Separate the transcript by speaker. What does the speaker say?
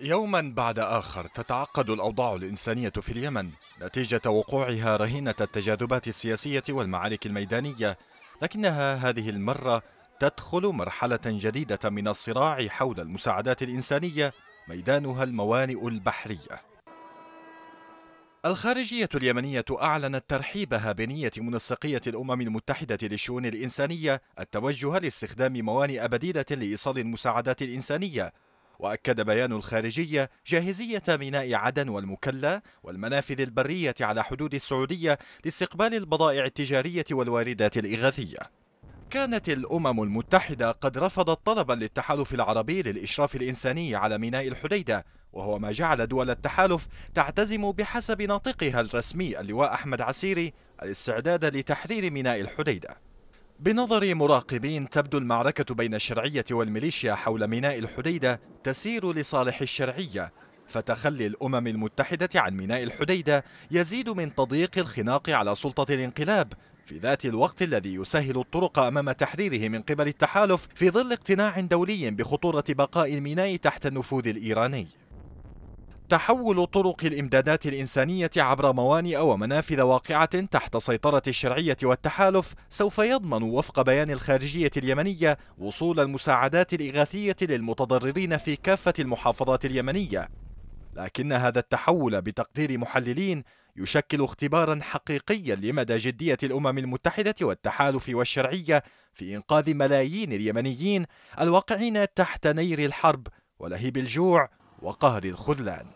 Speaker 1: يوما بعد آخر تتعقد الأوضاع الإنسانية في اليمن نتيجة وقوعها رهينة التجاذبات السياسية والمعارك الميدانية لكنها هذه المرة تدخل مرحلة جديدة من الصراع حول المساعدات الإنسانية ميدانها الموانئ البحرية الخارجية اليمنية أعلنت ترحيبها بنية منسقية الأمم المتحدة للشؤون الإنسانية التوجه لاستخدام موانئ بديلة لإيصال المساعدات الإنسانية وأكد بيان الخارجية جاهزية ميناء عدن والمكلا والمنافذ البرية على حدود السعودية لاستقبال البضائع التجارية والواردات الإغاثية كانت الأمم المتحدة قد رفضت طلبا للتحالف العربي للإشراف الإنساني على ميناء الحديدة وهو ما جعل دول التحالف تعتزم بحسب ناطقها الرسمي اللواء أحمد عسيري الاستعداد لتحرير ميناء الحديده بنظر مراقبين تبدو المعركة بين الشرعية والميليشيا حول ميناء الحديدة تسير لصالح الشرعية فتخلي الأمم المتحدة عن ميناء الحديدة يزيد من تضييق الخناق على سلطة الانقلاب في ذات الوقت الذي يسهل الطرق أمام تحريره من قبل التحالف في ظل اقتناع دولي بخطورة بقاء الميناء تحت النفوذ الإيراني تحول طرق الإمدادات الإنسانية عبر موانئ ومنافذ واقعة تحت سيطرة الشرعية والتحالف سوف يضمن وفق بيان الخارجية اليمنية وصول المساعدات الإغاثية للمتضررين في كافة المحافظات اليمنية لكن هذا التحول بتقدير محللين يشكل اختبارا حقيقيا لمدى جدية الأمم المتحدة والتحالف والشرعية في إنقاذ ملايين اليمنيين الواقعين تحت نير الحرب ولهيب الجوع وقهر الخذلان